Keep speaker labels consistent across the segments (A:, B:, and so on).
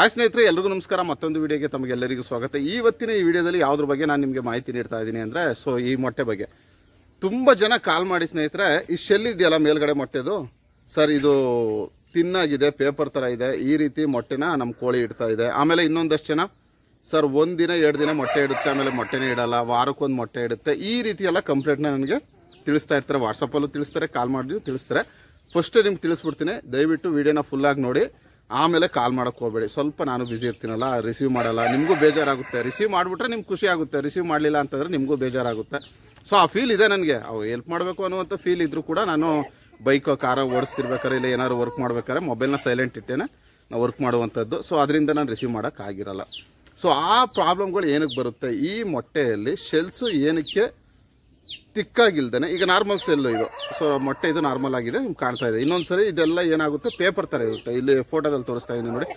A: ಆ ಸ್ನೇಹಿತರೆ ಎಲ್ಲರಿಗೂ ನಮಸ್ಕಾರ ಮತ್ತೊಂದು ವಿಡಿಯೋಗೆ ತಮಗೆಲ್ಲರಿಗೂ ಸ್ವಾಗತ ಇವತ್ತಿನ ಈ ವಿಡಿಯೋದಲ್ಲಿ ಯಾವುದ್ರ ಬಗ್ಗೆ ನಾನು ನಿಮಗೆ ಮಾಹಿತಿ ನೀಡ್ತಾ ಇದ್ದೀನಿ ಅಂದರೆ ಸೊ ಈ ಮೊಟ್ಟೆ ಬಗ್ಗೆ ತುಂಬ ಜನ ಕಾಲ್ ಮಾಡಿ ಸ್ನೇಹಿತರೆ ಈ ಶೆಲ್ ಇದೆಯಲ್ಲ ಮೇಲ್ಗಡೆ ಮೊಟ್ಟೆದು ಸರ್ ಇದು ತಿನ್ನಾಗಿದೆ ಪೇಪರ್ ಥರ ಇದೆ ಈ ರೀತಿ ಮೊಟ್ಟೆನ ನಮ್ಮ ಕೋಳಿ ಇಡ್ತಾ ಇದೆ ಆಮೇಲೆ ಇನ್ನೊಂದಷ್ಟು ಜನ ಸರ್ ಒಂದು ದಿನ ಎರಡು ದಿನ ಮೊಟ್ಟೆ ಇಡುತ್ತೆ ಆಮೇಲೆ ಮೊಟ್ಟೆನೇ ಇಡಲ್ಲ ವಾರಕ್ಕೊಂದು ಮೊಟ್ಟೆ ಇಡುತ್ತೆ ಈ ರೀತಿ ಎಲ್ಲ ಕಂಪ್ಲೇಂಟ್ನ ನನಗೆ ತಿಳಿಸ್ತಾ ಇರ್ತಾರೆ ವಾಟ್ಸಪ್ಪಲ್ಲೂ ತಿಳಿಸ್ತಾರೆ ಕಾಲ್ ಮಾಡಿದ್ವಿ ತಿಳಿಸ್ತಾರೆ ಫಸ್ಟ್ ನಿಮ್ಗೆ ತಿಳಿಸ್ಬಿಡ್ತೀನಿ ದಯವಿಟ್ಟು ವೀಡಿಯೋನ ಫುಲ್ಲಾಗಿ ನೋಡಿ ಆಮೇಲೆ ಕಾಲ್ ಮಾಡೋಕ್ಕೆ ಹೋಗಬೇಡಿ ಸ್ವಲ್ಪ ನಾನು ಬ್ಯುಸಿ ಇರ್ತೀನಲ್ಲ ರಿಸೀವ್ ಮಾಡಲ್ಲ ನಿಮಗೂ ಬೇಜಾರಾಗುತ್ತೆ ರಿಸೀವ್ ಮಾಡಿಬಿಟ್ರೆ ನಿಮ್ಗೆ ಖುಷಿ ಆಗುತ್ತೆ ರಿಸೀವ್ ಮಾಡಲಿಲ್ಲ ಅಂತಂದರೆ ನಿಮಗೂ ಬೇಜಾರಾಗುತ್ತೆ ಸೊ ಆ ಫೀಲ್ ಇದೆ ನನಗೆ ಅವು ಹೆಲ್ಪ್ ಮಾಡಬೇಕು ಅನ್ನುವಂಥ ಫೀಲ್ ಇದ್ದರೂ ಕೂಡ ನಾನು ಬೈಕ್ ಕಾರ ಓಡಿಸ್ತಿರ್ಬೇಕಾರೆ ಇಲ್ಲ ಏನಾದ್ರು ವರ್ಕ್ ಮಾಡ್ಬೇಕಾದ್ರೆ ಮೊಬೈಲ್ನ ಸೈಲೆಂಟ್ ಇಟ್ಟೇನೆ ನಾವು ವರ್ಕ್ ಮಾಡುವಂಥದ್ದು ಸೊ ಅದರಿಂದ ನಾನು ರಿಸೀವ್ ಮಾಡೋಕ್ಕಾಗಿರಲ್ಲ ಸೊ ಆ ಪ್ರಾಬ್ಲಮ್ಗಳು ಏನಕ್ಕೆ ಬರುತ್ತೆ ಈ ಮೊಟ್ಟೆಯಲ್ಲಿ ಶೆಲ್ಸು ಏನಕ್ಕೆ ತಿಕ್ಕಾಗಿಲ್ದೇ ಈಗ ನಾರ್ಮಲ್ ಸೆಲ್ಲು ಇದು ಸೊ ಮೊಟ್ಟೆ ಇದು ನಾರ್ಮಲ್ ಆಗಿದೆ ನಿಮ್ಗೆ ಕಾಣ್ತಾ ಇದೆ ಇನ್ನೊಂದು ಸರಿ ಇದೆಲ್ಲ ಏನಾಗುತ್ತೆ ಪೇಪರ್ ಥರ ಇರುತ್ತೆ ಇಲ್ಲಿ ಫೋಟೋದಲ್ಲಿ ತೋರಿಸ್ತಾ ಇದ್ದೀನಿ ನೋಡಿ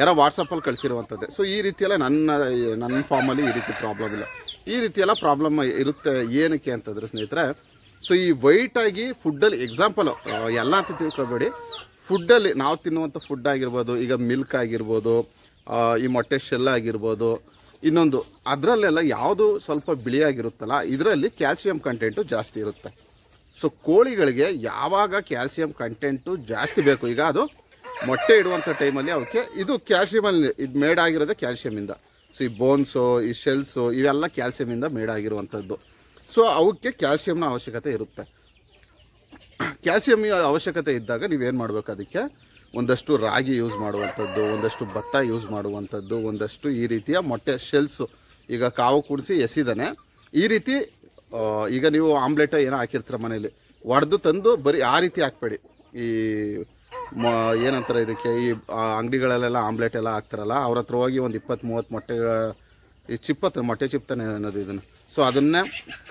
A: ಯಾರೋ ವಾಟ್ಸಪ್ಪಲ್ಲಿ ಕಳಿಸಿರುವಂಥದ್ದೇ ಸೊ ಈ ರೀತಿಯೆಲ್ಲ ನನ್ನ ನನ್ನ ಫಾರ್ಮಲ್ಲಿ ಈ ರೀತಿ ಪ್ರಾಬ್ಲಮ್ ಇಲ್ಲ ಈ ರೀತಿಯೆಲ್ಲ ಪ್ರಾಬ್ಲಮ್ ಇರುತ್ತೆ ಏನಕ್ಕೆ ಅಂತಂದರೆ ಸ್ನೇಹಿತರೆ ಸೊ ಈ ವೈಟಾಗಿ ಫುಡ್ಡಲ್ಲಿ ಎಕ್ಸಾಂಪಲು ಎಲ್ಲ ಅಂತ ತಿಳ್ಕೊಬೇಡಿ ಫುಡ್ಡಲ್ಲಿ ನಾವು ತಿನ್ನುವಂಥ ಫುಡ್ ಆಗಿರ್ಬೋದು ಈಗ ಮಿಲ್ಕ್ ಆಗಿರ್ಬೋದು ಈ ಮೊಟ್ಟೆ ಶೆಲ್ ಆಗಿರ್ಬೋದು ಇನ್ನೊಂದು ಅದರಲ್ಲೆಲ್ಲ ಯಾವುದು ಸ್ವಲ್ಪ ಬಿಳಿಯಾಗಿರುತ್ತಲ್ಲ ಇದರಲ್ಲಿ ಕ್ಯಾಲ್ಸಿಯಂ ಕಂಟೆಂಟು ಜಾಸ್ತಿ ಇರುತ್ತೆ ಸೊ ಕೋಳಿಗಳಿಗೆ ಯಾವಾಗ ಕ್ಯಾಲ್ಸಿಯಂ ಕಂಟೆಂಟು ಜಾಸ್ತಿ ಬೇಕು ಈಗ ಅದು ಮೊಟ್ಟೆ ಇಡುವಂಥ ಟೈಮಲ್ಲಿ ಅವಕ್ಕೆ ಇದು ಕ್ಯಾಲ್ಸಿಯಮಲ್ಲಿ ಇದು ಮೇಡಾಗಿರೋದೇ ಕ್ಯಾಲ್ಸಿಯಮಿಂದ ಸೊ ಈ ಬೋನ್ಸು ಈ ಶೆಲ್ಸು ಇವೆಲ್ಲ ಕ್ಯಾಲ್ಸಿಯಮಿಂದ ಮೇಡಾಗಿರುವಂಥದ್ದು ಸೊ ಅವಕ್ಕೆ ಕ್ಯಾಲ್ಸಿಯಂನ ಅವಶ್ಯಕತೆ ಇರುತ್ತೆ ಕ್ಯಾಲ್ಸಿಯಂ ಅವಶ್ಯಕತೆ ಇದ್ದಾಗ ನೀವೇನು ಮಾಡಬೇಕು ಅದಕ್ಕೆ ಒಂದಷ್ಟು ರಾಗಿ ಯೂಸ್ ಮಾಡುವಂಥದ್ದು ಒಂದಷ್ಟು ಭತ್ತ ಯೂಸ್ ಮಾಡುವಂಥದ್ದು ಒಂದಷ್ಟು ಈ ರೀತಿಯ ಮೊಟ್ಟೆ ಶೆಲ್ಸು ಈಗ ಕಾವು ಕೂಡಿಸಿ ಎಸಿದಾನೆ ಈ ರೀತಿ ಈಗ ನೀವು ಆಮ್ಲೆಟ ಏನೋ ಹಾಕಿರ್ತೀರ ಮನೇಲಿ ಒಡೆದು ತಂದು ಬರೀ ಆ ರೀತಿ ಹಾಕ್ಬೇಡಿ ಈ ಮ ಏನಂತಾರೆ ಇದಕ್ಕೆ ಈ ಅಂಗಡಿಗಳಲ್ಲೆಲ್ಲ ಆಮ್ಲೆಟ್ ಎಲ್ಲ ಹಾಕ್ತಾರಲ್ಲ ಅವ್ರ ಹತ್ರ ಹೋಗಿ ಒಂದು ಇಪ್ಪತ್ತು ಮೂವತ್ತು ಮೊಟ್ಟೆ ಈ ಚಿಪ್ಪತ್ತೆ ಮೊಟ್ಟೆ ಚಿಪ್ತಾನೆ ಅನ್ನೋದು ಇದನ್ನು ಸೊ ಅದನ್ನೇ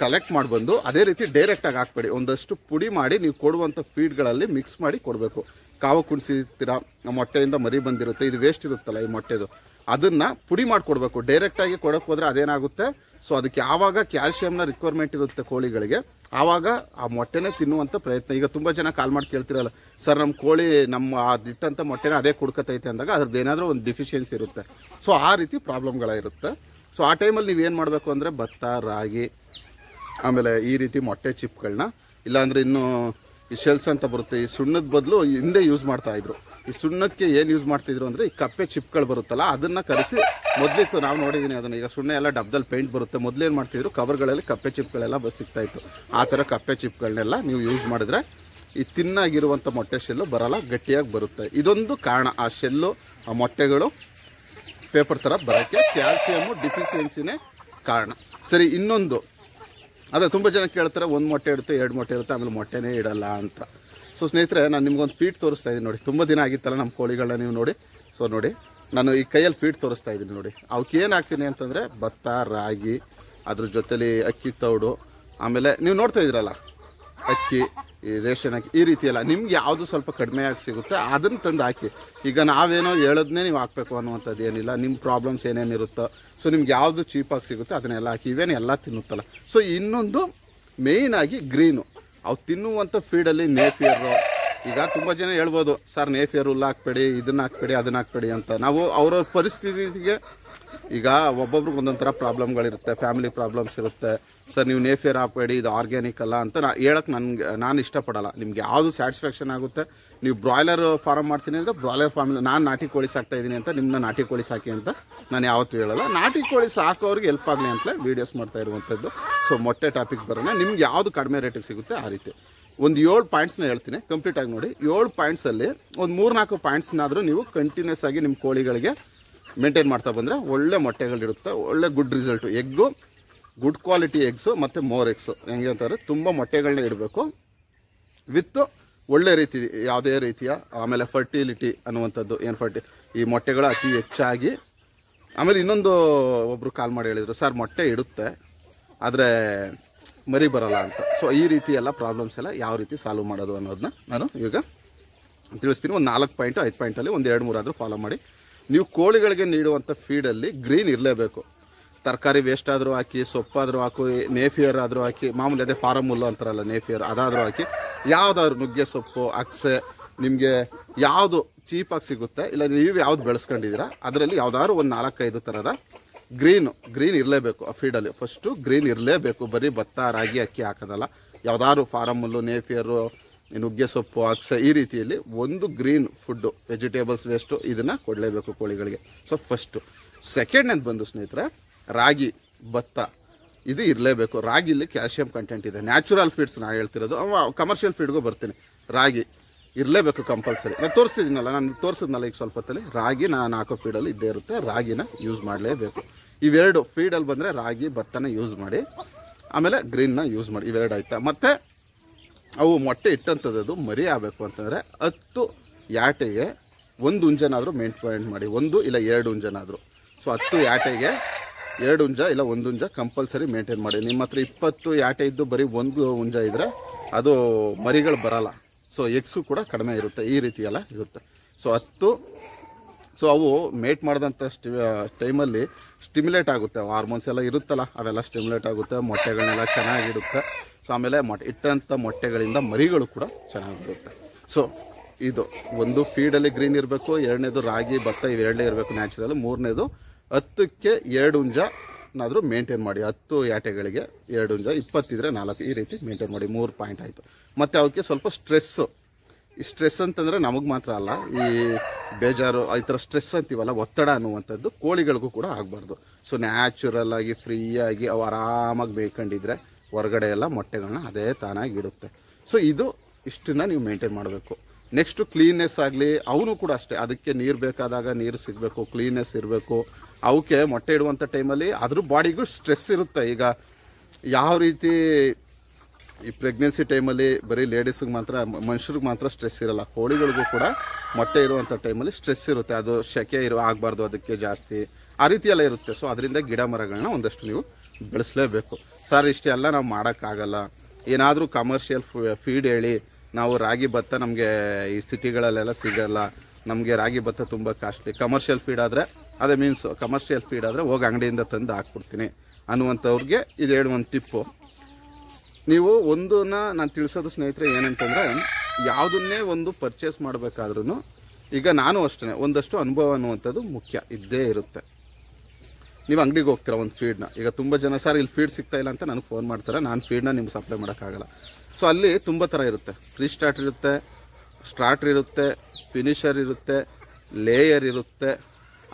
A: ಕಲೆಕ್ಟ್ ಮಾಡಿ ಬಂದು ಅದೇ ರೀತಿ ಡೈರೆಕ್ಟಾಗಿ ಹಾಕ್ಬೇಡಿ ಒಂದಷ್ಟು ಪುಡಿ ಮಾಡಿ ನೀವು ಕೊಡುವಂಥ ಫೀಡ್ಗಳಲ್ಲಿ ಮಿಕ್ಸ್ ಮಾಡಿ ಕೊಡಬೇಕು ಕಾವು ಕುಣಿಸಿರ್ತೀರ ಮೊಟ್ಟೆಯಿಂದ ಮರಿ ಬಂದಿರುತ್ತೆ ಇದು ವೇಸ್ಟ್ ಇರುತ್ತಲ್ಲ ಈ ಮೊಟ್ಟೆದು ಅದನ್ನು ಪುಡಿ ಮಾಡಿಕೊಡ್ಬೇಕು ಡೈರೆಕ್ಟಾಗಿ ಕೊಡೋಕೆ ಹೋದರೆ ಅದೇನಾಗುತ್ತೆ ಸೊ ಅದಕ್ಕೆ ಯಾವಾಗ ಕ್ಯಾಲ್ಸಿಯಂನ ರಿಕ್ವೈರ್ಮೆಂಟ್ ಇರುತ್ತೆ ಕೋಳಿಗಳಿಗೆ ಆವಾಗ ಆ ಮೊಟ್ಟೆನೇ ತಿನ್ನುವಂಥ ಪ್ರಯತ್ನ ಈಗ ತುಂಬ ಜನ ಕಾಲ್ ಮಾಡಿ ಕೇಳ್ತಿರಲ್ಲ ಸರ್ ನಮ್ಮ ಕೋಳಿ ನಮ್ಮ ಆ ದಿಟ್ಟಂಥ ಮೊಟ್ಟೆನೇ ಅದೇ ಕುಡ್ಕತೈತೆ ಅಂದಾಗ ಅದ್ರದ್ದು ಏನಾದರೂ ಒಂದು ಡಿಫಿಷಿಯನ್ಸಿ ಇರುತ್ತೆ ಸೊ ಆ ರೀತಿ ಪ್ರಾಬ್ಲಮ್ಗಳಿರುತ್ತೆ ಸೊ ಆ ಟೈಮಲ್ಲಿ ನೀವೇನು ಮಾಡಬೇಕು ಅಂದರೆ ಭತ್ತ ರಾಗಿ ಆಮೇಲೆ ಈ ರೀತಿ ಮೊಟ್ಟೆ ಚಿಪ್ಗಳನ್ನ ಇಲ್ಲಾಂದರೆ ಇನ್ನೂ ಈ ಶೆಲ್ಸ್ ಅಂತ ಬರುತ್ತೆ ಈ ಸುಣ್ಣದ ಬದಲು ಹಿಂದೆ ಯೂಸ್ ಮಾಡ್ತಾಯಿದ್ರು ಈ ಸುಣ್ಣಕ್ಕೆ ಏನು ಯೂಸ್ ಮಾಡ್ತಿದ್ರು ಅಂದರೆ ಈ ಕಪ್ಪೆ ಚಿಪ್ಗಳು ಬರುತ್ತಲ್ಲ ಅದನ್ನು ಕರೆಸಿ ಮೊದಲಿತ್ತು ನಾವು ನೋಡಿದ್ದೀನಿ ಅದನ್ನು ಈಗ ಸುಣ್ಣ ಎಲ್ಲ ಡಬ್ದಲ್ಲಿ ಪೇಂಟ್ ಬರುತ್ತೆ ಮೊದಲೇನು ಮಾಡ್ತಿದ್ರು ಕವರ್ಗಳಲ್ಲಿ ಕಪ್ಪೆ ಚಿಪ್ಗಳೆಲ್ಲ ಬಸ್ ಸಿಗ್ತಾಯಿತ್ತು ಆ ಥರ ಕಪ್ಪೆ ಚಿಪ್ಗಳನ್ನೆಲ್ಲ ನೀವು ಯೂಸ್ ಮಾಡಿದ್ರೆ ಈ ತಿನ್ನಾಗಿರುವಂಥ ಮೊಟ್ಟೆ ಶೆಲ್ಲು ಬರಲ್ಲ ಗಟ್ಟಿಯಾಗಿ ಬರುತ್ತೆ ಇದೊಂದು ಕಾರಣ ಆ ಶೆಲ್ಲು ಆ ಮೊಟ್ಟೆಗಳು ಪೇಪರ್ ಥರ ಬರೋಕ್ಕೆ ಕ್ಯಾಲ್ಸಿಯಮು ಡಿಫಿಷಿಯನ್ಸಿನೇ ಕಾರಣ ಸರಿ ಇನ್ನೊಂದು ಅದೇ ತುಂಬ ಜನ ಕೇಳ್ತಾರೆ ಒಂದು ಮೊಟ್ಟೆ ಇಡುತ್ತೆ ಎರಡು ಮೊಟ್ಟೆ ಇರುತ್ತೆ ಆಮೇಲೆ ಮೊಟ್ಟೆನೇ ಇಡಲ್ಲ ಅಂತ ಸೊ ಸ್ನೇಹಿತರೆ ನಾನು ನಿಮ್ಗೊಂದು ಫೀಟ್ ತೋರಿಸ್ತಾ ಇದ್ದೀನಿ ನೋಡಿ ತುಂಬ ದಿನ ಆಗಿತ್ತಲ್ಲ ನಮ್ಮ ಕೋಳಿಗಳನ್ನ ನೀವು ನೋಡಿ ಸೊ ನೋಡಿ ನಾನು ಈ ಕೈಯಲ್ಲಿ ಫೀಟ್ ತೋರಿಸ್ತಾ ಇದ್ದೀನಿ ನೋಡಿ ಅವಕ್ಕೆ ಏನು ಹಾಕ್ತೀನಿ ಅಂತಂದರೆ ಭತ್ತ ರಾಗಿ ಅದ್ರ ಜೊತೇಲಿ ಅಕ್ಕಿ ತೌಡು ಆಮೇಲೆ ನೀವು ನೋಡ್ತಾ ಇದ್ದೀರಲ್ಲ ಅಕ್ಕಿ ಈ ರೇಷನ್ ಹಾಕಿ ಈ ರೀತಿ ಎಲ್ಲ ನಿಮ್ಗೆ ಯಾವುದು ಸ್ವಲ್ಪ ಕಡಿಮೆಯಾಗಿ ಸಿಗುತ್ತೆ ಅದನ್ನು ತಂದು ಹಾಕಿ ಈಗ ನಾವೇನೋ ಹೇಳೋದನ್ನೇ ನೀವು ಹಾಕಬೇಕು ಅನ್ನುವಂಥದ್ದು ಏನಿಲ್ಲ ನಿಮ್ಮ ಪ್ರಾಬ್ಲಮ್ಸ್ ಏನೇನಿರುತ್ತೋ ಸೊ ನಿಮ್ಗೆ ಯಾವುದು ಚೀಪಾಗಿ ಸಿಗುತ್ತೆ ಅದನ್ನೆಲ್ಲ ಹಾಕಿ ಇವೇನು ಎಲ್ಲ ತಿನ್ನುತ್ತಲ್ಲ ಸೊ ಇನ್ನೊಂದು ಆಗಿ ಗ್ರೀನು ಅವು ತಿನ್ನುವಂಥ ಫೀಡಲ್ಲಿ ನೇಫಿಯರು ಈಗ ತುಂಬ ಜನ ಹೇಳ್ಬೋದು ಸರ್ ನೇಫಿಯರ್ ಹುಲ್ಲು ಹಾಕ್ಬೇಡಿ ಇದನ್ನ ಹಾಕ್ಬೇಡಿ ಅದನ್ನ ಹಾಕ್ಬೇಡಿ ಅಂತ ನಾವು ಅವ್ರವ್ರ ಪರಿಸ್ಥಿತಿಗೆ ಈಗ ಒಬ್ಬೊಬ್ರಿಗೆ ಒಂದೊಂಥರ ಪ್ರಾಬ್ಲಮ್ಗಳಿರುತ್ತೆ ಫ್ಯಾಮಿಲಿ ಪ್ರಾಬ್ಲಮ್ಸ್ ಇರುತ್ತೆ ಸರ್ ನೀವು ನೇಫಿಯರ್ ಹಾಕಬೇಡಿ ಇದು ಆರ್ಗ್ಯಾನಿಕ್ ಅಲ್ಲ ಅಂತ ನಾ ಹೇಳಕ್ಕೆ ನನಗೆ ನಾನು ಇಷ್ಟಪಡಲ್ಲ ನಿಮ್ಗೆ ಯಾವುದು ಸ್ಯಾಟಿಸ್ಫ್ಯಾಕ್ಷನ್ ಆಗುತ್ತೆ ನೀವು ಬ್ರಾಯ್ಲರ್ ಫಾರ್ಮ್ ಮಾಡ್ತೀನಿ ಅಂದರೆ ಬ್ರಾಯ್ಲರ್ ಫಾರ್ಮ್ ನಾನು ನಾಟಿ ಕೋಳಿ ಸಾಕ್ತಾ ಇದ್ದೀನಿ ಅಂತ ನಿಮ್ಮನ್ನ ನಾಟಿ ಕೋಳಿ ಸಾಕಿ ಅಂತ ನಾನು ಯಾವತ್ತೂ ಹೇಳಲ್ಲ ನಾಟಿ ಕೋಳಿ ಸಾಕೋರಿಗೆ ಹೆಲ್ಪ್ ಆಗಲಿ ಅಂತಲೇ ವೀಡಿಯೋಸ್ ಮಾಡ್ತಾ ಇರುವಂಥದ್ದು ಸೊ ಮೊಟ್ಟೆ ಟಾಪಿಕ್ ಬರೋಣ ನಿಮ್ಗೆ ಯಾವುದು ಕಡಿಮೆ ರೇಟಿಗೆ ಸಿಗುತ್ತೆ ಆ ರೀತಿ ಒಂದು ಏಳು ಪಾಯಿಂಟ್ಸ್ನ ಹೇಳ್ತೀನಿ ಕಂಪ್ಲೀಟಾಗಿ ನೋಡಿ ಏಳು ಪಾಯಿಂಟ್ಸಲ್ಲಿ ಒಂದು ಮೂರು ನಾಲ್ಕು ಪಾಯಿಂಟ್ಸ್ನಾದರೂ ನೀವು ಕಂಟಿನ್ಯೂಸ್ ಆಗಿ ನಿಮ್ಮ ಕೋಳಿಗಳಿಗೆ ಮೇಂಟೈನ್ ಮಾಡ್ತಾ ಬಂದರೆ ಒಳ್ಳೆ ಮೊಟ್ಟೆಗಳಿರುತ್ತೆ ಒಳ್ಳೆ good result egg good quality eggs ಮತ್ತು ಮೋರ್ ಎಗ್ಸು ಹೆಂಗೆ ಅಂತಂದರೆ ತುಂಬ ಮೊಟ್ಟೆಗಳನ್ನ ಇಡಬೇಕು ವಿತ್ತು ಒಳ್ಳೆ ರೀತಿ ಯಾವುದೇ ರೀತಿಯ ಆಮೇಲೆ ಫರ್ಟಿಲಿಟಿ ಅನ್ನುವಂಥದ್ದು ಏನು ಫರ್ಟಿ ಈ ಮೊಟ್ಟೆಗಳು ಅತಿ ಹೆಚ್ಚಾಗಿ ಆಮೇಲೆ ಇನ್ನೊಂದು ಒಬ್ಬರು ಕಾಲ್ ಮಾಡಿ ಹೇಳಿದರು ಸರ್ ಮೊಟ್ಟೆ ಇಡುತ್ತೆ ಆದರೆ ಮರಿ ಬರಲ್ಲ ಅಂತ ಸೊ ಈ ರೀತಿ ಎಲ್ಲ ಪ್ರಾಬ್ಲಮ್ಸ್ ಎಲ್ಲ ಯಾವ ರೀತಿ ಸಾಲ್ವ್ ಮಾಡೋದು ಅನ್ನೋದನ್ನ ನಾನು ಈಗ ತಿಳಿಸ್ತೀನಿ ಒಂದು ನಾಲ್ಕು ಪಾಯಿಂಟು ಐದು ಪಾಯಿಂಟಲ್ಲಿ ಒಂದು ಎರಡು ಮೂರಾದರೂ ಫಾಲೋ ಮಾಡಿ ನೀವು ಕೋಳಿಗಳಿಗೆ ನೀಡುವಂಥ ಫೀಡಲ್ಲಿ ಗ್ರೀನ್ ಇರಲೇಬೇಕು ತರಕಾರಿ ವೇಸ್ಟ್ ಆದರೂ ಹಾಕಿ ಸೊಪ್ಪಾದರೂ ಹಾಕು ನೇಫಿಯರ್ ಆದರೂ ಹಾಕಿ ಮಾಮೂಲಿ ಅದೇ ಫಾರಮ್ ಹುಲ್ಲು ಅಂತಾರಲ್ಲ ನೇಫಿಯರ್ ಅದಾದರೂ ಹಾಕಿ ಯಾವುದಾದ್ರು ನುಗ್ಗೆ ಸೊಪ್ಪು ಅಕ್ಸೆ ನಿಮಗೆ ಯಾವುದು ಚೀಪಾಗಿ ಸಿಗುತ್ತೆ ಇಲ್ಲ ನೀವು ಯಾವ್ದು ಬೆಳೆಸ್ಕೊಂಡಿದ್ದೀರಾ ಅದರಲ್ಲಿ ಯಾವುದಾದ್ರು ಒಂದು ನಾಲ್ಕೈದು ಥರದ ಗ್ರೀನು ಗ್ರೀನ್ ಇರಲೇಬೇಕು ಆ ಫೀಡಲ್ಲಿ ಫಸ್ಟು ಗ್ರೀನ್ ಇರಲೇಬೇಕು ಬರೀ ಭತ್ತ ರಾಗಿ ಅಕ್ಕಿ ಹಾಕೋದಲ್ಲ ಯಾವುದಾದ್ರು ಫಾರಮ್ ನೇಫಿಯರು ನುಗ್ಗೆ ಸೊಪ್ಪು ಹಾಕ್ಸ ಈ ರೀತಿಯಲ್ಲಿ ಒಂದು ಗ್ರೀನ್ ಫುಡ್ಡು ವೆಜಿಟೇಬಲ್ಸ್ ವೇಸ್ಟು ಇದನ್ನು ಕೊಡಲೇಬೇಕು ಕೋಳಿಗಳಿಗೆ ಸೊ ಫಸ್ಟು ಅಂತ ಬಂದು ಸ್ನೇಹಿತರೆ ರಾಗಿ ಭತ್ತ ಇದು ಇರಲೇಬೇಕು ರಾಗಿಲಿ ಕ್ಯಾಲ್ಶಿಯಂ ಕಂಟೆಂಟ್ ಇದೆ ನ್ಯಾಚುರಲ್ ಫೀಡ್ಸ್ ನಾನು ಹೇಳ್ತಿರೋದು ಕಮರ್ಷಿಯಲ್ ಫೀಡ್ಗೂ ಬರ್ತೀನಿ ರಾಗಿ ಇರಲೇಬೇಕು ಕಂಪಲ್ಸರಿ ನಾನು ತೋರಿಸ್ತಿದ್ದೀನಲ್ಲ ನಾನು ತೋರಿಸಿದ್ನಲ್ಲ ಈಗ ಸ್ವಲ್ಪ ರಾಗಿ ನಾನು ಹಾಕೋ ಫೀಡಲ್ಲಿ ಇದ್ದೇ ಇರುತ್ತೆ ರಾಗಿನ ಯೂಸ್ ಮಾಡಲೇಬೇಕು ಇವೆರಡು ಫೀಡಲ್ಲಿ ಬಂದರೆ ರಾಗಿ ಭತ್ತನ ಯೂಸ್ ಮಾಡಿ ಆಮೇಲೆ ಗ್ರೀನ್ನ ಯೂಸ್ ಮಾಡಿ ಇವೆರಡು ಆಯಿತಾ ಮತ್ತು ಅವು ಮೊಟ್ಟೆ ಇಟ್ಟಂಥದ್ದು ಮರಿ ಆಗಬೇಕು ಅಂತಂದರೆ ಹತ್ತು ಯಾಟೆಗೆ ಒಂದು ಉಂಜನಾದರೂ ಮೇಂಟೈನ್ ಮಾಡಿ ಒಂದು ಇಲ್ಲ ಎರಡು ಉಂಜನಾದರೂ ಸೊ ಹತ್ತು ಯಾಟೆಗೆ ಎರಡು ಉಂಜ ಇಲ್ಲ ಒಂದು ಉಂಜ ಕಂಪಲ್ಸರಿ ಮೇಂಟೈನ್ ಮಾಡಿ ನಿಮ್ಮ ಹತ್ರ ಇಪ್ಪತ್ತು ಯಾಟೆ ಇದ್ದು ಬರೀ ಒಂದು ಹುಂಜ ಇದ್ದರೆ ಅದು ಮರಿಗಳು ಬರಲ್ಲ ಸೊ ಎಗ್ಸು ಕೂಡ ಕಡಿಮೆ ಇರುತ್ತೆ ಈ ರೀತಿಯೆಲ್ಲ ಇರುತ್ತೆ ಸೊ ಹತ್ತು ಸೊ ಅವು ಮೇಟ್ ಮಾಡಿದಂಥ ಸ್ಟಿ ಟೈಮಲ್ಲಿ ಸ್ಟಿಮ್ಯುಲೇಟ್ ಆಗುತ್ತೆ ಹಾರ್ಮೋನ್ಸ್ ಎಲ್ಲ ಇರುತ್ತಲ್ಲ ಅವೆಲ್ಲ ಸ್ಟಿಮ್ಯುಲೇಟ್ ಆಗುತ್ತೆ ಮೊಟ್ಟೆಗಳನ್ನೆಲ್ಲ ಚೆನ್ನಾಗಿರುತ್ತೆ ಸೊ ಆಮೇಲೆ ಮೊಟ್ಟೆ ಇಟ್ಟಂಥ ಮೊಟ್ಟೆಗಳಿಂದ ಮರಿಗಳು ಕೂಡ ಚೆನ್ನಾಗಿ ಬರುತ್ತೆ ಸೊ ಇದು ಒಂದು ಫೀಡಲ್ಲಿ ಗ್ರೀನ್ ಇರಬೇಕು ಎರಡನೇದು ರಾಗಿ ಭತ್ತ ಇವೆರಡೇ ಇರಬೇಕು ನ್ಯಾಚುರಲ್ ಮೂರನೇದು ಹತ್ತಕ್ಕೆ ಎರಡು ಉಂಜನಾದರೂ ಮೇಂಟೈನ್ ಮಾಡಿ ಹತ್ತು ಯಾಟೆಗಳಿಗೆ ಎರಡು ಉಂಜ ಇಪ್ಪತ್ತಿದ್ರೆ ನಾಲ್ಕು ಈ ರೀತಿ ಮೇಂಟೈನ್ ಮಾಡಿ ಮೂರು ಪಾಯಿಂಟ್ ಆಯಿತು ಮತ್ತು ಅವಕ್ಕೆ ಸ್ವಲ್ಪ ಸ್ಟ್ರೆಸ್ಸು ಈ ಸ್ಟ್ರೆಸ್ ಅಂತಂದರೆ ನಮಗೆ ಮಾತ್ರ ಅಲ್ಲ ಈ ಬೇಜಾರು ಈ ಥರ ಸ್ಟ್ರೆಸ್ ಅಂತೀವಲ್ಲ ಒತ್ತಡ ಅನ್ನುವಂಥದ್ದು ಕೋಳಿಗಳಿಗೂ ಕೂಡ ಆಗಬಾರ್ದು ಸೊ ನ್ಯಾಚುರಲ್ ಆಗಿ ಫ್ರೀಯಾಗಿ ಅವು ಆರಾಮಾಗಿ ಬೇಕಂಡಿದ್ರೆ ಹೊರಗಡೆ ಎಲ್ಲ ಮೊಟ್ಟೆಗಳನ್ನ ಅದೇ ತಾನಾಗಿ ಇಡುತ್ತೆ ಸೊ ಇದು ಇಷ್ಟನ್ನ ನೀವು ಮೇಂಟೈನ್ ಮಾಡಬೇಕು ನೆಕ್ಸ್ಟು ಕ್ಲೀನ್ನೆಸ್ ಆಗಲಿ ಅವನು ಕೂಡ ಅಷ್ಟೇ ಅದಕ್ಕೆ ನೀರು ಬೇಕಾದಾಗ ನೀರು ಸಿಗಬೇಕು ಕ್ಲೀನ್ನೆಸ್ ಇರಬೇಕು ಅವಕ್ಕೆ ಮೊಟ್ಟೆ ಇಡುವಂಥ ಟೈಮಲ್ಲಿ ಅದ್ರ ಬಾಡಿಗೂ ಸ್ಟ್ರೆಸ್ ಇರುತ್ತೆ ಈಗ ಯಾವ ರೀತಿ ಈ ಪ್ರೆಗ್ನೆನ್ಸಿ ಟೈಮಲ್ಲಿ ಬರೀ ಲೇಡೀಸ್ಗೆ ಮಾತ್ರ ಮನುಷ್ಯರಿಗೆ ಮಾತ್ರ ಸ್ಟ್ರೆಸ್ ಇರಲ್ಲ ಕೋಳಿಗಳಿಗೂ ಕೂಡ ಮೊಟ್ಟೆ ಇರುವಂಥ ಟೈಮಲ್ಲಿ ಸ್ಟ್ರೆಸ್ ಇರುತ್ತೆ ಅದು ಶೆಕೆ ಇರೋ ಆಗಬಾರ್ದು ಅದಕ್ಕೆ ಜಾಸ್ತಿ ಆ ರೀತಿಯೆಲ್ಲ ಇರುತ್ತೆ ಸೊ ಅದರಿಂದ ಗಿಡ ಮರಗಳನ್ನ ಒಂದಷ್ಟು ನೀವು ಬೆಳೆಸಲೇಬೇಕು ಸರ್ ಇಷ್ಟೇ ಅಲ್ಲ ನಾವು ಮಾಡೋಕ್ಕಾಗಲ್ಲ ಏನಾದರೂ ಕಮರ್ಷಿಯಲ್ ಫೀಡ್ ಹೇಳಿ ನಾವು ರಾಗಿ ಭತ್ತ ನಮಗೆ ಈ ಸಿಟಿಗಳಲ್ಲೆಲ್ಲ ಸಿಗಲ್ಲ ನಮಗೆ ರಾಗಿ ಭತ್ತ ತುಂಬ ಕಾಸ್ಟ್ಲಿ ಕಮರ್ಷಿಯಲ್ ಫೀಡ್ ಆದರೆ ಅದೇ ಮೀನ್ಸ್ ಕಮರ್ಷಿಯಲ್ ಫೀಡ್ ಆದರೆ ಹೋಗಿ ಅಂಗಡಿಯಿಂದ ತಂದು ಹಾಕ್ಬಿಡ್ತೀನಿ ಅನ್ನುವಂಥವ್ರಿಗೆ ಇದು ಹೇಳುವಂಥ ಟಿಪ್ಪು ನೀವು ಒಂದನ್ನು ನಾನು ತಿಳಿಸೋದು ಸ್ನೇಹಿತರೆ ಏನಂತಂದರೆ ಯಾವುದನ್ನೇ ಒಂದು ಪರ್ಚೇಸ್ ಮಾಡಬೇಕಾದ್ರೂ ಈಗ ನಾನು ಅಷ್ಟೇ ಒಂದಷ್ಟು ಅನುಭವ ಅನ್ನುವಂಥದ್ದು ಮುಖ್ಯ ಇದ್ದೇ ಇರುತ್ತೆ ನೀವು ಅಂಗಡಿಗೆ ಹೋಗ್ತೀರಾ ಒಂದು ಫೀಡ್ನ ಈಗ ತುಂಬ ಜನ ಸರ್ ಇಲ್ಲಿ ಫೀಡ್ ಸಿಗ್ತಾ ಇಲ್ಲ ಅಂತ ನನಗೆ ಫೋನ್ ಮಾಡ್ತಾರೆ ನಾನು ಫೀಡ್ನ ನಿಮ್ಗೆ ಸಪ್ಲೈ ಮಾಡೋಕ್ಕಾಗಲ್ಲ ಸೊ ಅಲ್ಲಿ ತುಂಬ ಥರ ಇರುತ್ತೆ ಪ್ರೀ ಸ್ಟಾರ್ಟ್ ಇರುತ್ತೆ ಸ್ಟಾರ್ಟರ್ ಇರುತ್ತೆ ಫಿನಿಷರ್ ಇರುತ್ತೆ ಲೇಯರ್ ಇರುತ್ತೆ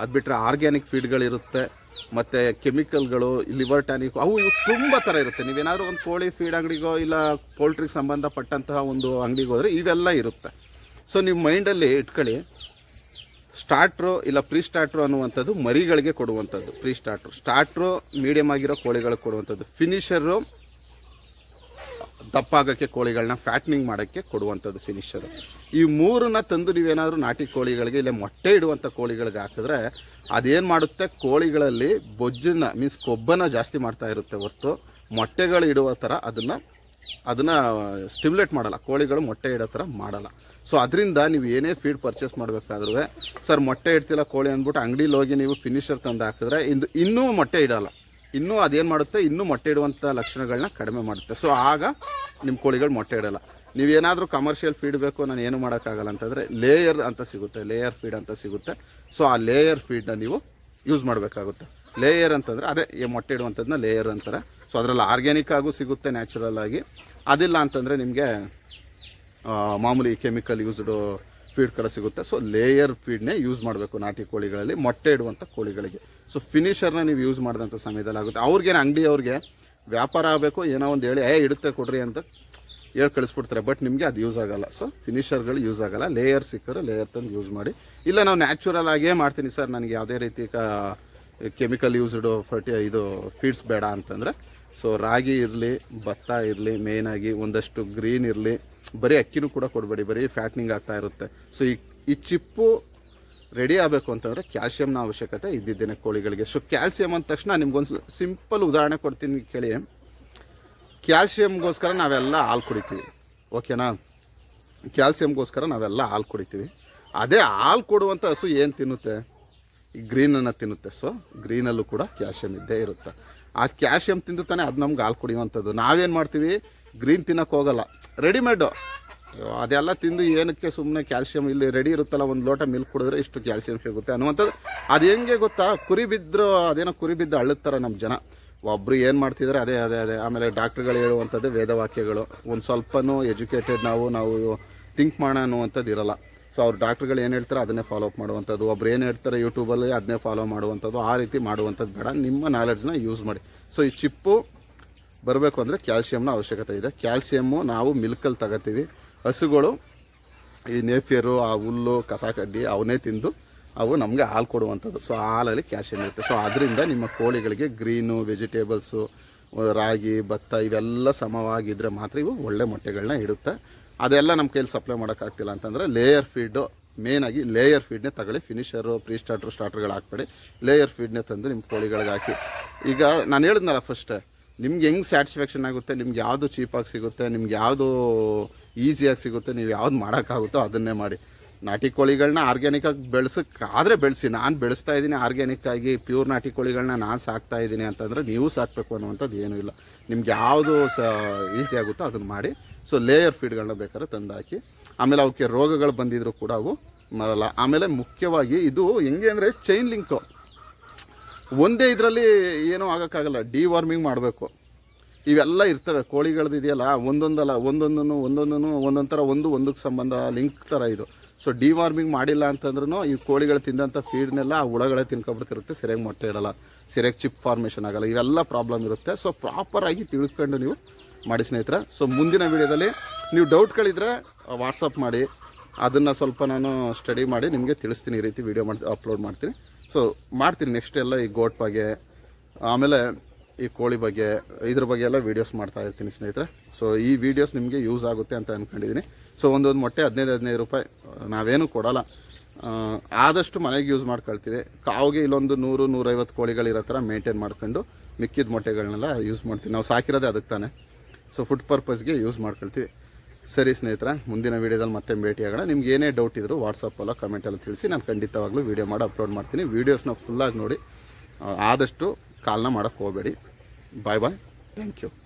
A: ಅದು ಬಿಟ್ಟರೆ ಆರ್ಗ್ಯಾನಿಕ್ ಫೀಡ್ಗಳಿರುತ್ತೆ ಮತ್ತು ಕೆಮಿಕಲ್ಗಳು ಲಿವರ್ ಟ್ಯಾನಿಕ್ ಅವು ಇವು ತುಂಬ ಥರ ಇರುತ್ತೆ ನೀವೇನಾದರೂ ಒಂದು ಕೋಳಿ ಫೀಡ್ ಅಂಗಡಿಗೋ ಇಲ್ಲ ಪೋಲ್ಟ್ರಿಗೆ ಸಂಬಂಧಪಟ್ಟಂತಹ ಒಂದು ಅಂಗಡಿಗೆ ಹೋದರೆ ಇವೆಲ್ಲ ಇರುತ್ತೆ ಸೊ ನಿಮ್ಮ ಮೈಂಡಲ್ಲಿ ಇಟ್ಕೊಳ್ಳಿ ಸ್ಟಾರ್ಟ್ರು ಇಲ್ಲ ಪ್ರೀ ಸ್ಟಾರ್ಟ್ರು ಅನ್ನುವಂಥದ್ದು ಮರಿಗಳಿಗೆ ಕೊಡುವಂಥದ್ದು ಪ್ರೀ ಸ್ಟಾರ್ಟ್ರು ಸ್ಟಾರ್ಟ್ರು ಮೀಡಿಯಮ್ ಆಗಿರೋ ಕೋಳಿಗಳಿಗೆ ಕೊಡುವಂಥದ್ದು ಫಿನಿಷರು ದಪ್ಪಾಗೋಕ್ಕೆ ಕೋಳಿಗಳನ್ನ ಫ್ಯಾಟ್ನಿಂಗ್ ಮಾಡೋಕ್ಕೆ ಕೊಡುವಂಥದ್ದು ಫಿನಿಷರು ಈ ಮೂರನ್ನ ತಂದು ನೀವೇನಾದರೂ ನಾಟಿ ಕೋಳಿಗಳಿಗೆ ಇಲ್ಲ ಮೊಟ್ಟೆ ಇಡುವಂಥ ಕೋಳಿಗಳಿಗೆ ಹಾಕಿದ್ರೆ ಅದೇನು ಮಾಡುತ್ತೆ ಕೋಳಿಗಳಲ್ಲಿ ಬೊಜ್ಜನ್ನ ಮೀನ್ಸ್ ಕೊಬ್ಬನ್ನು ಜಾಸ್ತಿ ಮಾಡ್ತಾ ಇರುತ್ತೆ ಹೊರತು ಮೊಟ್ಟೆಗಳು ಇಡುವ ಥರ ಅದನ್ನು ಅದನ್ನು ಸ್ಟಿಮ್ಯುಲೇಟ್ ಮಾಡಲ್ಲ ಕೋಳಿಗಳು ಮೊಟ್ಟೆ ಇಡೋ ಥರ ಮಾಡಲ್ಲ ಸೊ ಅದರಿಂದ ನೀವು ಏನೇ ಫೀಡ್ ಪರ್ಚೇಸ್ ಮಾಡಬೇಕಾದ್ರೂ ಸರ್ ಮೊಟ್ಟೆ ಇಡ್ತಿಲ್ಲ ಕೋಳಿ ಅಂದ್ಬಿಟ್ಟು ಅಂಗಡಿಲಿ ಹೋಗಿ ನೀವು ಫಿನಿಷರ್ ತಂದು ಹಾಕಿದ್ರೆ ಇಂದು ಇನ್ನೂ ಮೊಟ್ಟೆ ಇಡಲ್ಲ ಇನ್ನೂ ಅದೇನು ಮಾಡುತ್ತೆ ಇನ್ನೂ ಮೊಟ್ಟೆ ಇಡುವಂಥ ಲಕ್ಷಣಗಳನ್ನ ಕಡಿಮೆ ಮಾಡುತ್ತೆ ಸೊ ಆಗ ನಿಮ್ಮ ಕೋಳಿಗಳು ಮೊಟ್ಟೆ ಇಡಲ್ಲ ನೀವೇನಾದರೂ ಕಮರ್ಷಿಯಲ್ ಫೀಡ್ ಬೇಕು ನಾನು ಏನು ಮಾಡೋಕ್ಕಾಗಲ್ಲ ಅಂತಂದರೆ ಲೇಯರ್ ಅಂತ ಸಿಗುತ್ತೆ ಲೇಯರ್ ಫೀಡ್ ಅಂತ ಸಿಗುತ್ತೆ ಸೊ ಆ ಲೇಯರ್ ಫೀಡನ್ನ ನೀವು ಯೂಸ್ ಮಾಡಬೇಕಾಗುತ್ತೆ ಲೇಯರ್ ಅಂತಂದರೆ ಅದೇ ಮೊಟ್ಟೆ ಇಡುವಂಥದ್ದನ್ನ ಲೇಯರ್ ಅಂತಾರೆ ಸೊ ಅದರಲ್ಲಿ ಆರ್ಗ್ಯಾನಿಕ್ ಆಗೂ ಸಿಗುತ್ತೆ ನ್ಯಾಚುರಲ್ ಆಗಿ ಅದಿಲ್ಲ ಅಂತಂದರೆ ನಿಮಗೆ ಮಾಮೂಲಿ ಕೆಮಿಕಲ್ ಯೂಸ್ಡ್ ಫೀಡ್ ಕಡೆ ಸಿಗುತ್ತೆ ಸೊ ಲೇಯರ್ ಫೀಡ್ನೇ ಯೂಸ್ ಮಾಡಬೇಕು ನಾಟಿ ಕೋಳಿಗಳಲ್ಲಿ ಮೊಟ್ಟೆ ಇಡುವಂಥ ಕೋಳಿಗಳಿಗೆ ಸೊ ಫಿನಿಷರ್ನ ನೀವು ಯೂಸ್ ಮಾಡಿದಂಥ ಸಮಯದಲ್ಲಿ ಆಗುತ್ತೆ ಅವ್ರಿಗೇನು ಅಂಗಡಿ ಅವ್ರಿಗೆ ವ್ಯಾಪಾರ ಆಗಬೇಕು ಏನೋ ಒಂದು ಹೇಳಿ ಏ ಇಡುತ್ತೆ ಕೊಡ್ರಿ ಅಂತ ಹೇಳಿ ಕಳಿಸ್ಬಿಡ್ತಾರೆ ಬಟ್ ನಿಮಗೆ ಅದು ಯೂಸ್ ಆಗೋಲ್ಲ ಸೊ ಫಿನಿಷರ್ಗಳು ಯೂಸ್ ಆಗೋಲ್ಲ ಲೇಯರ್ ಸಿಕ್ಕರೆ ಲೇಯರ್ ತಂದು ಯೂಸ್ ಮಾಡಿ ಇಲ್ಲ ನಾವು ನ್ಯಾಚುರಲ್ ಆಗೇ ಮಾಡ್ತೀನಿ ಸರ್ ನನಗೆ ಯಾವುದೇ ರೀತಿ ಕೆಮಿಕಲ್ ಯೂಸ್ಡ್ ಫರ್ಟಿ ಇದು ಫೀಡ್ಸ್ ಬೇಡ ಅಂತಂದರೆ ಸೊ ರಾಗಿ ಇರಲಿ ಭತ್ತ ಇರಲಿ ಮೇಯ್ನಾಗಿ ಒಂದಷ್ಟು ಗ್ರೀನ್ ಇರಲಿ ಬರೀ ಅಕ್ಕಿನೂ ಕೂಡ ಕೊಡಬೇಡಿ ಬರೀ ಫ್ಯಾಟ್ನಿಂಗ್ ಆಗ್ತಾ ಇರುತ್ತೆ ಸೊ ಈ ಈ ಚಿಪ್ಪು ರೆಡಿ ಆಗಬೇಕು ಅಂತಂದರೆ ಕ್ಯಾಲ್ಸಿಯಂನ ಅವಶ್ಯಕತೆ ಇದ್ದಿದ್ದೇನೆ ಕೋಳಿಗಳಿಗೆ ಸೊ ಕ್ಯಾಲ್ಸಿಯಂ ಅಂದ ತಕ್ಷಣ ನಿಮ್ಗೊಂದು ಸಿಂಪಲ್ ಉದಾಹರಣೆ ಕೊಡ್ತೀನಿ ಕೇಳಿ ಕ್ಯಾಲ್ಸಿಯಮ್ಗೋಸ್ಕರ ನಾವೆಲ್ಲ ಹಾಲು ಕುಡಿತೀವಿ ಓಕೆನಾ ಕ್ಯಾಲ್ಸಿಯಮ್ಗೋಸ್ಕರ ನಾವೆಲ್ಲ ಹಾಲು ಕುಡಿತೀವಿ ಅದೇ ಹಾಲು ಕೊಡುವಂಥ ಹಸು ಏನು ತಿನ್ನುತ್ತೆ ಈ ಗ್ರೀನನ್ನು ತಿನ್ನುತ್ತೆ ಸೊ ಗ್ರೀನಲ್ಲೂ ಕೂಡ ಕ್ಯಾಲ್ಸಿಯಂ ಇದ್ದೇ ಇರುತ್ತೆ ಆ ಕ್ಯಾಲ್ಸಿಯಂ ತಿಂದು ತಾನೇ ಅದು ನಮ್ಗೆ ಹಾಲು ಕುಡಿಯುವಂಥದ್ದು ನಾವೇನು ಮಾಡ್ತೀವಿ ಗ್ರೀನ್ ತಿನ್ನೋಕೆ ಹೋಗಲ್ಲ ರೆಡಿಮೇಡು ಅದೆಲ್ಲ ತಿಂದು ಏನಕ್ಕೆ ಸುಮ್ಮನೆ ಕ್ಯಾಲ್ಸಿಯಂ ಇಲ್ಲಿ ರೆಡಿ ಇರುತ್ತಲ್ಲ ಒಂದು ಲೋಟ ಮಿಲ್ಕ್ ಕುಡಿದ್ರೆ ಇಷ್ಟು ಕ್ಯಾಲ್ಸಿಯಂ ಸಿಗುತ್ತೆ ಅನ್ನುವಂಥದ್ದು ಅದು ಹೆಂಗೆ ಗೊತ್ತಾ ಕುರಿ ಬಿದ್ದರೂ ಅದೇನೋ ಕುರಿ ಬಿದ್ದು ಅಳುತ್ತಾರೆ ನಮ್ಮ ಜನ ಒಬ್ಬರು ಏನು ಮಾಡ್ತಿದ್ದಾರೆ ಅದೇ ಅದೇ ಅದೇ ಆಮೇಲೆ ಡಾಕ್ಟ್ರುಗಳು ಹೇಳುವಂಥದ್ದು ವೇದವಾಕ್ಯಗಳು ಒಂದು ಸ್ವಲ್ಪನೂ ಎಜುಕೇಟೆಡ್ ನಾವು ನಾವು ಥಿಂಕ್ ಮಾಡೋ ಅನ್ನುವಂಥದ್ದು ಇರಲ್ಲ ಸೊ ಅವ್ರು ಡಾಕ್ಟ್ರುಗಳು ಏನು ಹೇಳ್ತಾರೆ ಅದನ್ನೇ ಫಾಲೋ ಮಾಡುವಂಥದ್ದು ಒಬ್ರು ಏನು ಹೇಳ್ತಾರೆ ಯೂಟ್ಯೂಬಲ್ಲಿ ಅದನ್ನೇ ಫಾಲೋ ಮಾಡುವಂಥದ್ದು ಆ ರೀತಿ ಮಾಡುವಂಥದ್ದು ಬೇಡ ನಿಮ್ಮ ನಾಲೆಡ್ಜ್ನ ಯೂಸ್ ಮಾಡಿ ಸೊ ಈ ಚಿಪ್ಪು ಬರಬೇಕು ಅಂದರೆ ಕ್ಯಾಲ್ಸಿಯಮ್ನ ಅವಶ್ಯಕತೆ ಇದೆ ಕ್ಯಾಲ್ಸಿಯಮ್ಮು ನಾವು ಮಿಲ್ಕಲ್ಲಿ ತಗೋತೀವಿ ಹಸುಗಳು ಈ ನೇಫಿಯರು ಆ ಹುಲ್ಲು ಕಸ ಕಡ್ಡಿ ಅವನ್ನೇ ತಿಂದು ಅವು ನಮಗೆ ಹಾಲು ಕೊಡುವಂಥದ್ದು ಸೊ ಹಾಲಲ್ಲಿ ಕ್ಯಾಲ್ಸಿಯಂ ಇರುತ್ತೆ ಸೊ ಅದರಿಂದ ನಿಮ್ಮ ಕೋಳಿಗಳಿಗೆ ಗ್ರೀನು ವೆಜಿಟೇಬಲ್ಸು ರಾಗಿ ಭತ್ತ ಇವೆಲ್ಲ ಸಮವಾಗಿದ್ದರೆ ಮಾತ್ರ ಇವು ಒಳ್ಳೆ ಮೊಟ್ಟೆಗಳನ್ನ ಇಡುತ್ತೆ ಅದೆಲ್ಲ ನಮ್ಮ ಕೈಯಲ್ಲಿ ಸಪ್ಲೈ ಮಾಡೋಕ್ಕಾಗ್ತಿಲ್ಲ ಅಂತಂದರೆ ಲೇಯರ್ ಫೀಡು ಮೇನಾಗಿ ಲೇಯರ್ ಫೀಡ್ನೇ ತಗೊಳ್ಳಿ ಫಿನಿಷರು ಪ್ರೀ ಸ್ಟಾರ್ಟ್ರು ಸ್ಟಾರ್ಟ್ರ್ಗಳು ಹಾಕ್ಬೇಡಿ ಲೇಯರ್ ಫೀಡ್ನೇ ತಂದು ನಿಮ್ಮ ಕೋಳಿಗಳಿಗೆ ಹಾಕಿ ಈಗ ನಾನು ಹೇಳಿದ್ನಲ್ಲ ಫಸ್ಟೇ ನಿಮ್ಗೆ ಹೆಂಗೆ ಸ್ಯಾಟಿಸ್ಫ್ಯಾಕ್ಷನ್ ಆಗುತ್ತೆ ನಿಮ್ಗೆ ಯಾವುದು ಚೀಪಾಗಿ ಸಿಗುತ್ತೆ ನಿಮ್ಗೆ ಯಾವುದು ಈಸಿಯಾಗಿ ಸಿಗುತ್ತೆ ನೀವು ಯಾವ್ದು ಮಾಡೋಕ್ಕಾಗುತ್ತೋ ಅದನ್ನೇ ಮಾಡಿ ನಾಟಿ ಕೋಳಿಗಳನ್ನ ಆರ್ಗ್ಯಾನಿಕಾಗಿ ಆದರೆ ಬೆಳೆಸಿ ನಾನು ಬೆಳೆಸ್ತಾ ಇದ್ದೀನಿ ಆರ್ಗ್ಯಾನಿಕ್ಕಾಗಿ ಪ್ಯೂರ್ ನಾಟಿ ಕೋಳಿಗಳನ್ನ ನಾನು ಸಾಕ್ತಾ ಇದ್ದೀನಿ ಅಂತಂದರೆ ನೀವು ಸಾಕಬೇಕು ಅನ್ನುವಂಥದ್ದು ಏನೂ ಇಲ್ಲ ನಿಮ್ಗೆ ಯಾವುದು ಸ ಈಸಿ ಆಗುತ್ತೋ ಅದನ್ನು ಮಾಡಿ ಸೊ ಲೇಯರ್ ಫೀಡ್ಗಳನ್ನ ಬೇಕಾದ್ರೆ ತಂದು ಹಾಕಿ ಆಮೇಲೆ ಅವಕ್ಕೆ ರೋಗಗಳು ಬಂದಿದ್ರು ಕೂಡ ಅವು ಮರಲ್ಲ ಆಮೇಲೆ ಮುಖ್ಯವಾಗಿ ಇದು ಹೆಂಗೆ ಅಂದರೆ ಚೈನ್ ಲಿಂಕು ಒಂದೇ ಇದರಲ್ಲಿ ಏನೂ ಆಗೋಕ್ಕಾಗಲ್ಲ ಡಿವಾರ್ಮಿಂಗ್ ಮಾಡಬೇಕು ಇವೆಲ್ಲ ಇರ್ತವೆ ಕೋಳಿಗಳದ್ದು ಇದೆಯಲ್ಲ ಒಂದೊಂದಲ್ಲ ಒಂದೊಂದನ್ನು ಒಂದೊಂದನ್ನು ಒಂದೊಂದು ಥರ ಒಂದು ಒಂದಕ್ಕೆ ಸಂಬಂಧ ಲಿಂಕ್ ಥರ ಇದು ಸೊ ಡಿವಾರ್ಮಿಂಗ್ ಮಾಡಿಲ್ಲ ಅಂತಂದ್ರೂ ಈ ಕೋಳಿಗಳು ತಿಂದಂಥ ಫೀಡ್ನೆಲ್ಲ ಆ ಹುಳಗಳೇ ತಿನ್ಕೊಬಿಡ್ತಿರುತ್ತೆ ಸರಿಯಾಗಿ ಮೊಟ್ಟೆ ಇಡಲ್ಲ ಸರಿಯಾಗಿ ಚಿಪ್ ಫಾರ್ಮೇಷನ್ ಆಗಲ್ಲ ಇವೆಲ್ಲ ಪ್ರಾಬ್ಲಮ್ ಇರುತ್ತೆ ಸೊ ಪ್ರಾಪರಾಗಿ ತಿಳ್ಕೊಂಡು ನೀವು ಮಾಡಿ ಸ್ನೇಹಿತರೆ ಸೊ ಮುಂದಿನ ವೀಡಿಯೋದಲ್ಲಿ ನೀವು ಡೌಟ್ಗಳಿದ್ರೆ ವಾಟ್ಸಪ್ ಮಾಡಿ ಅದನ್ನು ಸ್ವಲ್ಪ ನಾನು ಸ್ಟಡಿ ಮಾಡಿ ನಿಮಗೆ ತಿಳಿಸ್ತೀನಿ ಈ ರೀತಿ ವೀಡಿಯೋ ಮಾಡಿ ಅಪ್ಲೋಡ್ ಮಾಡ್ತೀನಿ ಸೊ ಮಾಡ್ತೀನಿ ನೆಕ್ಸ್ಟ್ ಎಲ್ಲ ಈ ಗೋಟ್ ಬಗ್ಗೆ ಆಮೇಲೆ ಈ ಕೋಳಿ ಬಗ್ಗೆ ಇದ್ರ ಬಗ್ಗೆ ಎಲ್ಲ ವೀಡಿಯೋಸ್ ಮಾಡ್ತಾ ಇರ್ತೀನಿ ಸ್ನೇಹಿತರೆ ಸೊ ಈ ವೀಡಿಯೋಸ್ ನಿಮಗೆ ಯೂಸ್ ಆಗುತ್ತೆ ಅಂತ ಅಂದ್ಕೊಂಡಿದ್ದೀನಿ ಸೊ ಒಂದೊಂದು ಮೊಟ್ಟೆ ಹದಿನೈದು ಹದಿನೈದು ರೂಪಾಯಿ ನಾವೇನು ಕೊಡೋಲ್ಲ ಆದಷ್ಟು ಮನೆಗೆ ಯೂಸ್ ಮಾಡ್ಕೊಳ್ತೀವಿ ಕಾವಿಗೆ ಇಲ್ಲೊಂದು ನೂರು ನೂರೈವತ್ತು ಕೋಳಿಗಳಿರೋ ಥರ ಮೇಂಟೈನ್ ಮಾಡ್ಕೊಂಡು ಮಿಕ್ಕಿದ ಮೊಟ್ಟೆಗಳನ್ನೆಲ್ಲ ಯೂಸ್ ಮಾಡ್ತೀವಿ ನಾವು ಸಾಕಿರೋದೇ ಅದಕ್ಕೆ ತಾನೆ ಸೊ ಫುಡ್ ಪರ್ಪಸ್ಗೆ ಯೂಸ್ ಮಾಡ್ಕೊಳ್ತೀವಿ ಸರಿ ಸ್ನೇಹಿತರ ಮುಂದಿನ ವೀಡಿಯೋದಲ್ಲಿ ಮತ್ತೆ ಭೇಟಿಯಾಗೋಣ ನಿಮ್ಗೆ ಏನೇ ಡೌಟ್ ಇದ್ದರೂ ಕಮೆಂಟ್ ಎಲ್ಲ ತಿಳಿಸಿ ನಾನು ಖಂಡಿತವಾಗ್ಲೂ ವೀಡಿಯೋ ಮಾಡಿ ಅಪ್ಲೋಡ್ ಮಾಡ್ತೀನಿ ವೀಡಿಯೋಸ್ನ ಫುಲ್ಲಾಗಿ ನೋಡಿ ಆದಷ್ಟು ಕಾಲ್ನ ಮಾಡೋಕ್ಕೆ ಹೋಗಬೇಡಿ ಬಾಯ್ ಬಾಯ್ ಥ್ಯಾಂಕ್ ಯು